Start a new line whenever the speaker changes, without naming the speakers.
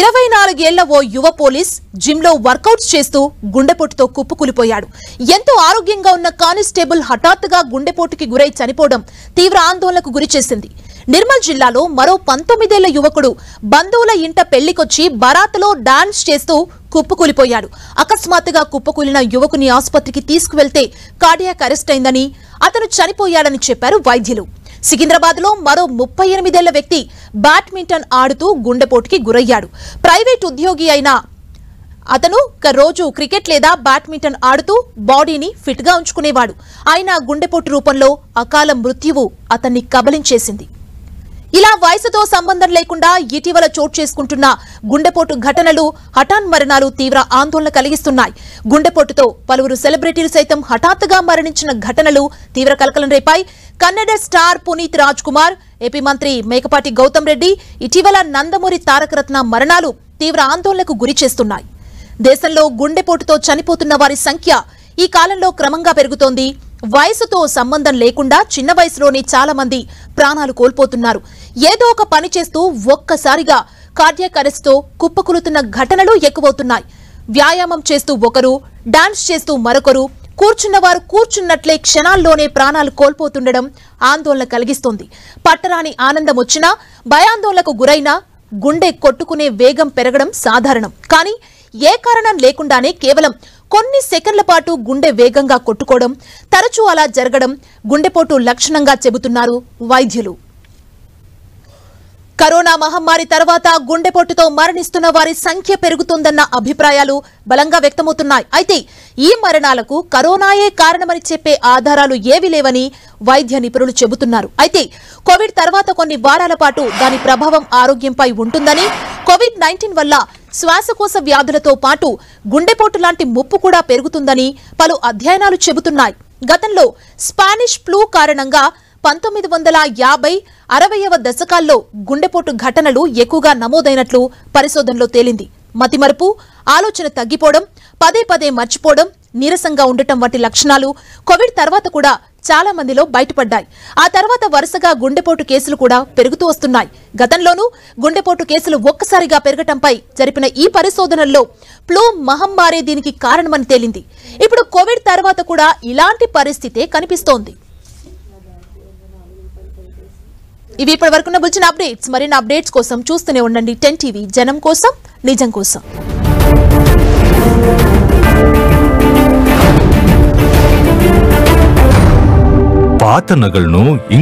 ఇరవై నాలుగేళ్ల ఓ యువ పోలీస్ జిమ్లో వర్కౌట్స్ చేస్తూ గుండెపోటుతో కుప్పుకూలిపోయాడు ఎంతో ఆరోగ్యంగా ఉన్న కానిస్టేబుల్ హఠాత్తుగా గుండెపోటుకి గురై చనిపోవడం తీవ్ర ఆందోళనకు గురిచేసింది నిర్మల్ జిల్లాలో మరో పంతొమ్మిదేళ్ల యువకుడు బంధువుల ఇంట పెళ్లికొచ్చి బరాత్లో డాన్స్ చేస్తూ కుప్పుకూలిపోయాడు అకస్మాత్తుగా కుప్పకూలిన యువకుని ఆసుపత్రికి తీసుకువెళ్తే కార్డియాక్ అరెస్ట్ అయిందని అతను చనిపోయాడని చెప్పారు వైద్యులు సికింద్రాబాద్ లో మరో ముప్పై ఎనిమిదేళ్ల వ్యక్తి బ్యాడ్మింటన్ ఆడుతూ గుండెపోటుకి గురయ్యాడు ప్రైవేట్ ఉద్యోగి అయిన అతను ఒక రోజు క్రికెట్ లేదా బ్యాడ్మింటన్ ఆడుతూ బాడీని ఫిట్గా ఉంచుకునేవాడు ఆయన గుండెపోటు రూపంలో అకాల మృత్యువు అతన్ని కబలించేసింది ఇలా వయసుతో సంబంధం లేకుండా ఇటీవల చోటు చేసుకుంటున్న గుండెపోటు ఘటనలు హఠాన్ మరణాలు తీవ్ర ఆందోళన కలిగిస్తున్నాయి గుండెపోటుతో పలువురు సెలబ్రిటీలు సైతం హఠాత్తుగా మరణించిన ఘటనలు తీవ్ర కలకలం రేపాయి కన్నడ స్టార్ పునీత్ రాజ్ కుమార్ ఏపీ మంత్రి మేకపాటి గౌతమ్ రెడ్డి ఇటీవల నందమూరి తారకరత్న మరణాలు తీవ్ర ఆందోళనకు గురి చేస్తున్నాయి దేశంలో గుండెపోటుతో చనిపోతున్న వారి సంఖ్య ఈ కాలంలో క్రమంగా పెరుగుతోంది వయసుతో సంబంధం లేకుండా చిన్న వయసులోనే చాలా మంది ప్రాణాలు కోల్పోతున్నారు ఏదో ఒక పని చేస్తూ ఒక్కసారిగా కార్డియాక్ కుప్పకులుతున్న కుప్పకూలుతున్న ఘటనలు ఎక్కువవుతున్నాయి వ్యాయామం చేస్తూ ఒకరు డాన్స్ చేస్తూ మరొకరు కూర్చున్నవారు కూర్చున్నట్లే క్షణాల్లోనే ప్రాణాలు కోల్పోతుండడం ఆందోళన కలిగిస్తోంది పట్టరాని ఆనందం వచ్చినా భయాందోళనకు గురైనా గుండె కొట్టుకునే వేగం పెరగడం సాధారణం కానీ ఏ కారణం లేకుండానే కేవలం కొన్ని సెకండ్ల పాటు గుండె వేగంగా కొట్టుకోవడం తరచూ అలా జరగడం గుండెపోటు లక్షణంగా చెబుతున్నారు వైద్యులు కరోనా మహమ్మారి తర్వాత గుండెపోటుతో మరణిస్తున్న వారి సంఖ్య పెరుగుతుందన్న అభిప్రాయాలు బలంగా వ్యక్తమవుతున్నాయి అయితే ఈ మరణాలకు కరోనాయే కారణమని చెప్పే ఆధారాలు ఏవి లేవని వైద్య నిపుణులు చెబుతున్నారు అయితే కోవిడ్ తర్వాత కొన్ని వారాల పాటు దాని ప్రభావం ఆరోగ్యంపై ఉంటుందని కోవిడ్ నైన్టీన్ వల్ల శ్వాసకోశ వ్యాధులతో పాటు గుండెపోటు లాంటి ముప్పు కూడా పెరుగుతుందని పలు అధ్యయనాలు చెబుతున్నాయి గతంలో స్పానిష్ ఫ్లూ కారణంగా పంతొమ్మిది వందల యాభై అరవయవ దశకాల్లో గుండెపోటు ఘటనలు ఎక్కువగా నమోదైనట్లు పరిశోధనలో తేలింది మతిమరుపు ఆలోచన తగ్గిపోవడం పదే పదే మర్చిపోవడం నీరసంగా ఉండటం వంటి లక్షణాలు కోవిడ్ తర్వాత కూడా చాలా మందిలో బయటపడ్డాయి ఆ తర్వాత వరుసగా గుండెపోటు కేసులు కూడా పెరుగుతూ వస్తున్నాయి గతంలోనూ గుండెపోటు కేసులు ఒక్కసారిగా పెరగటంపై జరిపిన ఈ పరిశోధనల్లో ఫ్లూ మహమ్మారే దీనికి కారణమని తేలింది ఇప్పుడు కోవిడ్ తర్వాత కూడా ఇలాంటి పరిస్థితే కనిపిస్తోంది ఇవి ఇప్పటి వరకు బుల్చిన అప్డేట్స్ మరిన్ని అప్డేట్స్ కోసం చూస్తూనే ఉండండి టెన్ టీవీ జనం కోసం నిజం కోసం ಪಾತನಗಳನ್ನು